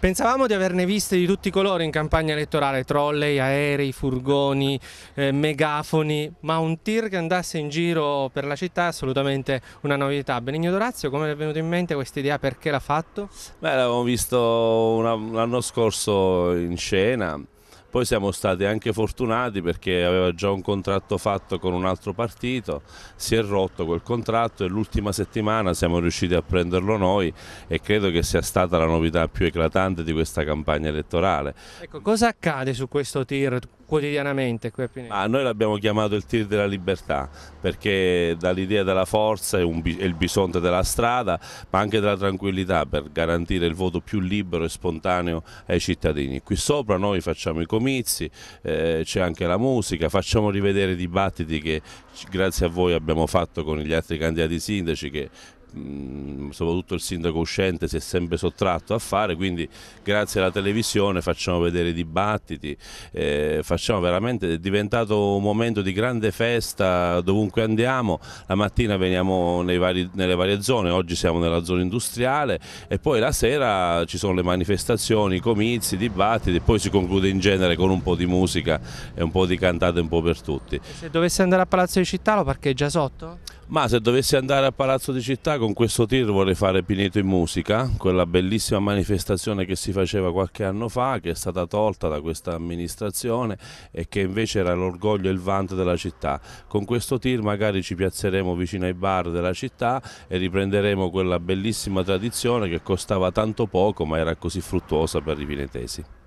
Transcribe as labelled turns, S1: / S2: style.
S1: Pensavamo di averne viste di tutti i colori in campagna elettorale, trolley, aerei, furgoni, eh, megafoni, ma un tir che andasse in giro per la città è assolutamente una novità. Benigno Dorazio, come le è venuto in mente questa idea? Perché l'ha fatto?
S2: Beh, l'avevamo visto l'anno scorso in scena poi siamo stati anche fortunati perché aveva già un contratto fatto con un altro partito, si è rotto quel contratto e l'ultima settimana siamo riusciti a prenderlo noi e credo che sia stata la novità più eclatante di questa campagna elettorale. Ecco,
S1: cosa accade su questo tir?
S2: quotidianamente qui a Pineto? Ah, noi l'abbiamo chiamato il tir della libertà perché dall'idea della forza e il bisonte della strada ma anche della tranquillità per garantire il voto più libero e spontaneo ai cittadini. Qui sopra noi facciamo i comizi, eh, c'è anche la musica, facciamo rivedere i dibattiti che grazie a voi abbiamo fatto con gli altri candidati sindaci che Mm, soprattutto il sindaco uscente si è sempre sottratto a fare, quindi grazie alla televisione facciamo vedere i dibattiti, eh, facciamo veramente, è diventato un momento di grande festa dovunque andiamo, la mattina veniamo vari, nelle varie zone, oggi siamo nella zona industriale e poi la sera ci sono le manifestazioni, i comizi, i dibattiti e poi si conclude in genere con un po' di musica e un po' di cantate un po' per tutti. E
S1: se dovessi andare a Palazzo di Città lo parcheggia sotto?
S2: Ma se dovessi andare a Palazzo di Città con questo tir vorrei fare Pineto in Musica, quella bellissima manifestazione che si faceva qualche anno fa, che è stata tolta da questa amministrazione e che invece era l'orgoglio e il vanto della città. Con questo tir magari ci piazzeremo vicino ai bar della città e riprenderemo quella bellissima tradizione che costava tanto poco ma era così fruttuosa per i pinetesi.